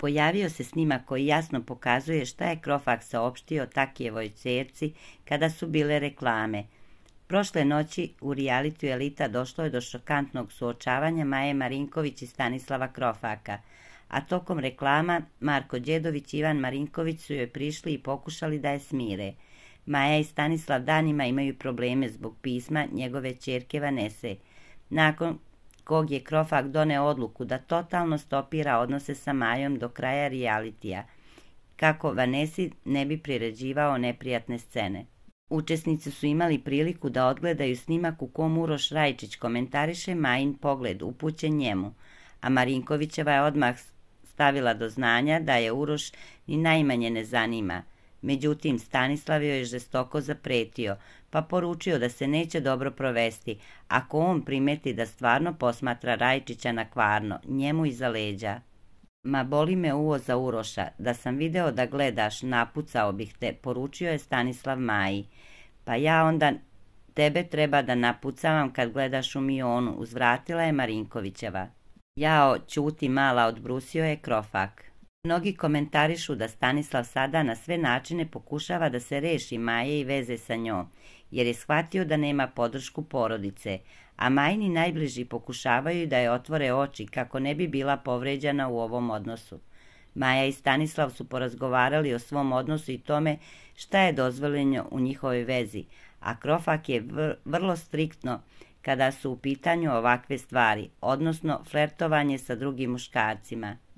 pojavio se snimak koji jasno pokazuje šta je Krofak saopštio takjevoj cerci kada su bile reklame. Prošle noći u realitu Elita došlo je do šokantnog suočavanja Maje Marinković i Stanislava Krofaka, a tokom reklama Marko Đedović i Ivan Marinković su joj prišli i pokušali da je smire. Maja i Stanislav danima imaju probleme zbog pisma njegove čerke Vanese. Nakon kog je Krofak doneo odluku da totalno stopira odnose sa Majom do kraja realitija, kako Vanesi ne bi priređivao neprijatne scene. Učesnici su imali priliku da odgledaju snimak u kom Uroš Rajčić komentariše Majin pogled upućen njemu, a Marinkovićeva je odmah stavila do znanja da je Uroš ni najmanje ne zanima – Međutim, Stanislav joj je žestoko zapretio, pa poručio da se neće dobro provesti, ako on primeti da stvarno posmatra Rajčića na kvarno, njemu iza leđa. Ma boli me uo za Uroša, da sam video da gledaš, napucao bih te, poručio je Stanislav Maji. Pa ja onda tebe treba da napucavam kad gledaš u mionu, uzvratila je Marinkovićeva. Jao, ćuti mala, odbrusio je krofak. Mnogi komentarišu da Stanislav sada na sve načine pokušava da se reši Maje i veze sa njom, jer je shvatio da nema podršku porodice, a Majni najbliži pokušavaju da je otvore oči kako ne bi bila povređana u ovom odnosu. Maja i Stanislav su porazgovarali o svom odnosu i tome šta je dozvoljeno u njihovoj vezi, a Krofak je vrlo striktno kada su u pitanju ovakve stvari, odnosno flertovanje sa drugim muškarcima.